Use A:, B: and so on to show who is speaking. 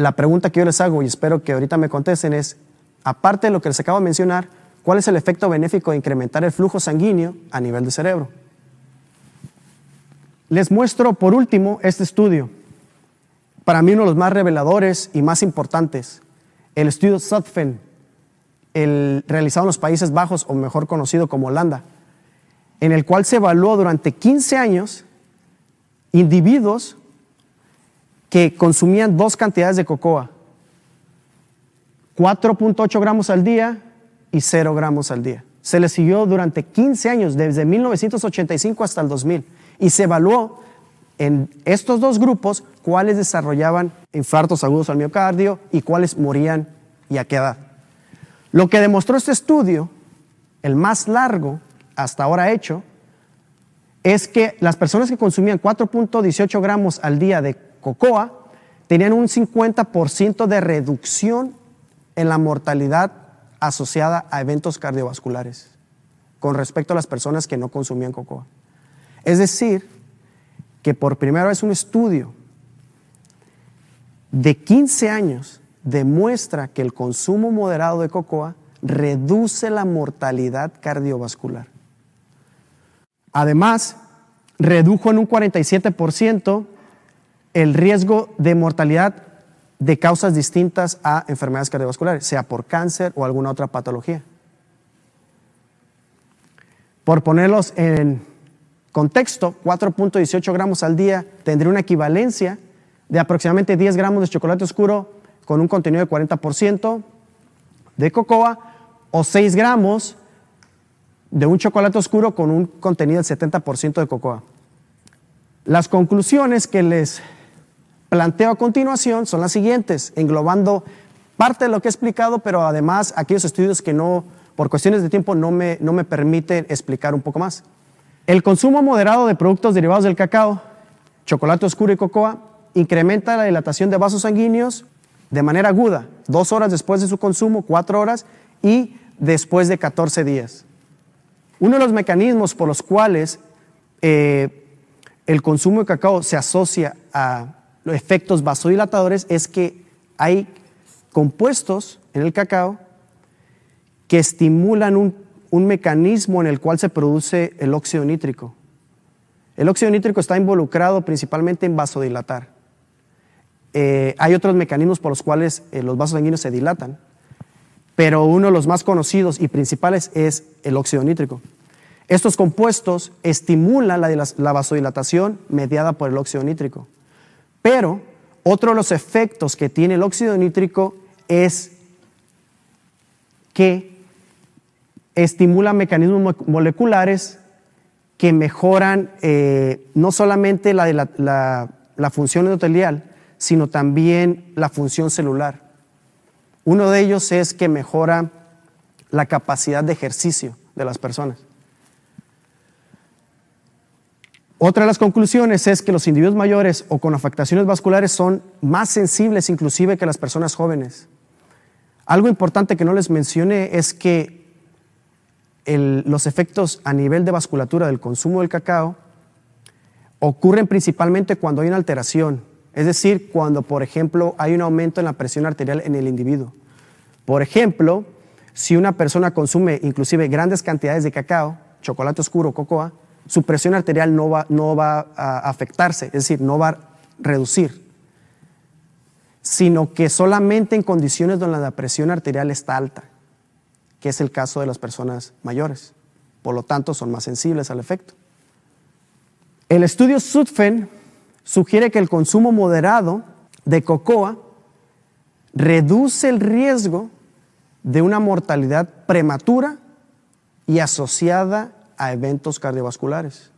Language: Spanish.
A: la pregunta que yo les hago y espero que ahorita me contesten es, aparte de lo que les acabo de mencionar, ¿cuál es el efecto benéfico de incrementar el flujo sanguíneo a nivel de cerebro? Les muestro por último este estudio, para mí uno de los más reveladores y más importantes, el estudio Sutphen, realizado en los Países Bajos o mejor conocido como Holanda, en el cual se evaluó durante 15 años individuos que consumían dos cantidades de cocoa, 4.8 gramos al día y 0 gramos al día. Se les siguió durante 15 años, desde 1985 hasta el 2000, y se evaluó en estos dos grupos cuáles desarrollaban infartos agudos al miocardio y cuáles morían y a qué edad. Lo que demostró este estudio, el más largo hasta ahora hecho, es que las personas que consumían 4.18 gramos al día de cocoa tenían un 50% de reducción en la mortalidad asociada a eventos cardiovasculares con respecto a las personas que no consumían cocoa. Es decir, que por primera vez un estudio de 15 años demuestra que el consumo moderado de cocoa reduce la mortalidad cardiovascular. Además, redujo en un 47% el riesgo de mortalidad de causas distintas a enfermedades cardiovasculares, sea por cáncer o alguna otra patología. Por ponerlos en contexto, 4.18 gramos al día tendría una equivalencia de aproximadamente 10 gramos de chocolate oscuro con un contenido de 40% de cocoa o 6 gramos de un chocolate oscuro con un contenido del 70% de cocoa. Las conclusiones que les planteo a continuación son las siguientes, englobando parte de lo que he explicado, pero además aquellos estudios que no, por cuestiones de tiempo, no me, no me permiten explicar un poco más. El consumo moderado de productos derivados del cacao, chocolate oscuro y cocoa, incrementa la dilatación de vasos sanguíneos de manera aguda, dos horas después de su consumo, cuatro horas y después de 14 días. Uno de los mecanismos por los cuales eh, el consumo de cacao se asocia a los efectos vasodilatadores es que hay compuestos en el cacao que estimulan un, mecanismo en el cual se produce el óxido nítrico. El óxido nítrico está involucrado principalmente en vasodilatar. Eh, hay otros mecanismos por los cuales eh, los vasos sanguíneos se dilatan, pero uno de los más conocidos y principales es el óxido nítrico. Estos compuestos estimulan la, la vasodilatación mediada por el óxido nítrico. Pero otro de los efectos que tiene el óxido nítrico es que estimula mecanismos moleculares que mejoran eh, no solamente la función endotelial, sino también la función celular. Uno de ellos es que mejora la capacidad de ejercicio de las personas. Otra de las conclusiones es que los individuos mayores o con afectaciones vasculares son más sensibles inclusive que las personas jóvenes. Algo importante que no les mencioné es que los efectos a nivel de vasculatura del consumo del cacao ocurren principalmente cuando hay una alteración, es decir, cuando por ejemplo hay un aumento en la presión arterial en el individuo. Por ejemplo, si una persona consume inclusive grandes cantidades de cacao, chocolate oscuro, cocoa, su presión arterial no va, no va a afectarse, es decir, no va a reducir, sino que solamente en condiciones donde la presión arterial está alta, que es el caso de las personas mayores. Por lo tanto, son más sensibles al efecto. El estudio SUTFEN sugiere que el consumo moderado de cocoa reduce el riesgo de una mortalidad prematura y asociada a eventos cardiovasculares.